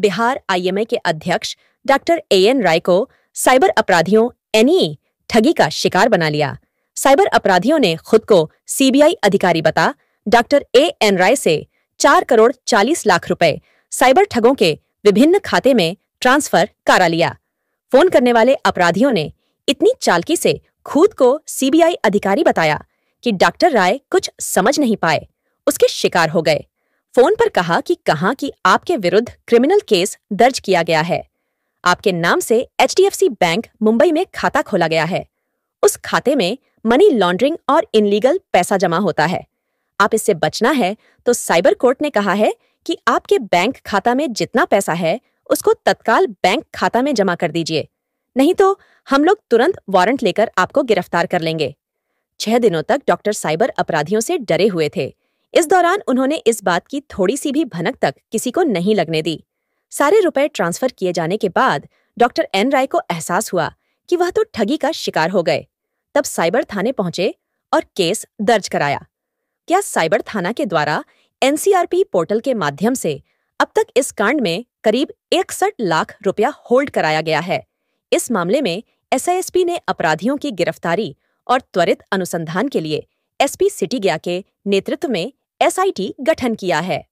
Bihar IMA के अध्यक्ष doctor A N राय को साइबर अपराधियों एनई ठगी का शिकार बना लिया साइबर अपराधियों ने खुद को सीबीआई अधिकारी बता डॉक्टर ए एन राय से चार करोड़ चालीस लाख रुपए साइबर ठगों के विभिन्न खाते में ट्रांसफर करा लिया फोन करने वाले अपराधियों ने इतनी चालकी से खुद को सीबीआई अधिकारी बताया कि डॉक्टर राय कुछ समझ नहीं पाए उसके शिकार हो गए फोन पर कहा कि कहा कि आपके विरुद्ध क्रिमिनल केस दर्ज किया गया है आपके नाम से एच बैंक मुंबई में खाता खोला गया है उस खाते में मनी लॉन्ड्रिंग और इनलीगल पैसा जमा होता है आप इससे बचना है तो साइबर कोर्ट ने कहा है कि आपके बैंक खाता में जितना पैसा है उसको तत्काल बैंक खाता में जमा कर दीजिए नहीं तो हम लोग तुरंत वारंट लेकर आपको गिरफ्तार कर लेंगे छह दिनों तक डॉक्टर साइबर अपराधियों से डरे हुए थे इस दौरान उन्होंने इस बात की थोड़ी सी भी भनक तक किसी को नहीं लगने दी सारे रुपए ट्रांसफर किए जाने के बाद डॉक्टर एन राय को एहसास हुआ कि वह तो ठगी का शिकार हो गए तब साइबर थाने पहुंचे और केस दर्ज कराया क्या साइबर थाना के द्वारा एनसीआरपी पोर्टल के माध्यम से अब तक इस कांड में करीब इकसठ लाख रुपया होल्ड कराया गया है इस मामले में एसआईएसपी ने अपराधियों की गिरफ्तारी और त्वरित अनुसंधान के लिए एसपी सिटी गया के नेतृत्व में एसआईटी गठन किया है